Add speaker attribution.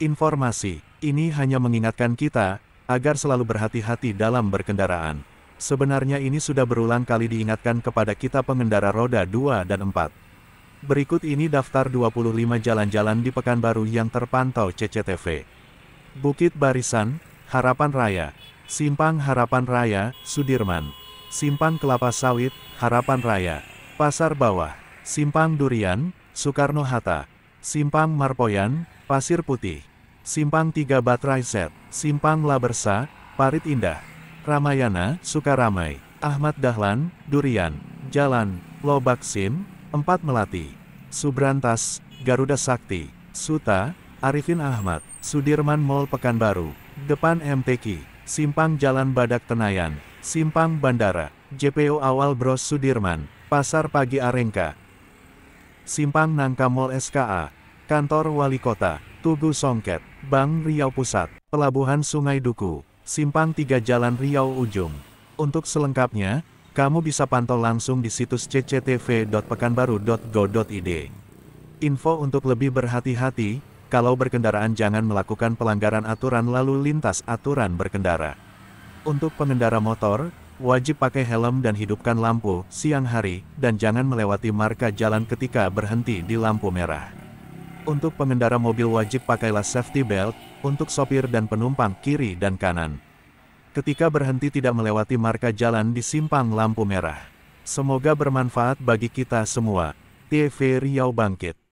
Speaker 1: Informasi ini hanya mengingatkan kita agar selalu berhati-hati dalam berkendaraan. Sebenarnya ini sudah berulang kali diingatkan kepada kita pengendara roda 2 dan 4. Berikut ini daftar 25 jalan-jalan di Pekanbaru yang terpantau CCTV. Bukit Barisan, Harapan Raya, Simpang Harapan Raya, Sudirman, Simpang Kelapa Sawit, Harapan Raya, Pasar Bawah, Simpang Durian, Soekarno-Hatta, Simpang Marpoyan, Pasir Putih, Simpang Tiga Baterai Set, Simpang Labersa, Parit Indah, Ramayana, Sukaramai, Ahmad Dahlan, Durian, Jalan, Lobak Sim, Empat Melati, Subrantas, Garuda Sakti, Suta, Arifin Ahmad, Sudirman Mall Pekanbaru, Depan MTQ, Simpang Jalan Badak Tenayan, Simpang Bandara, JPO Awal Bros Sudirman, Pasar Pagi Arengka, Simpang Nangka Mall SKA, Kantor Wali Kota, Tugu Songket, Bank Riau Pusat, Pelabuhan Sungai Duku, Simpang Tiga Jalan Riau Ujung. Untuk selengkapnya, kamu bisa pantau langsung di situs cctv.pekanbaru.go.id. Info untuk lebih berhati-hati, kalau berkendaraan jangan melakukan pelanggaran aturan lalu lintas aturan berkendara. Untuk pengendara motor, wajib pakai helm dan hidupkan lampu siang hari, dan jangan melewati marka jalan ketika berhenti di lampu merah. Untuk pengendara mobil wajib pakailah safety belt, untuk sopir dan penumpang kiri dan kanan. Ketika berhenti tidak melewati marka jalan di simpang lampu merah. Semoga bermanfaat bagi kita semua. TV Riau Bangkit.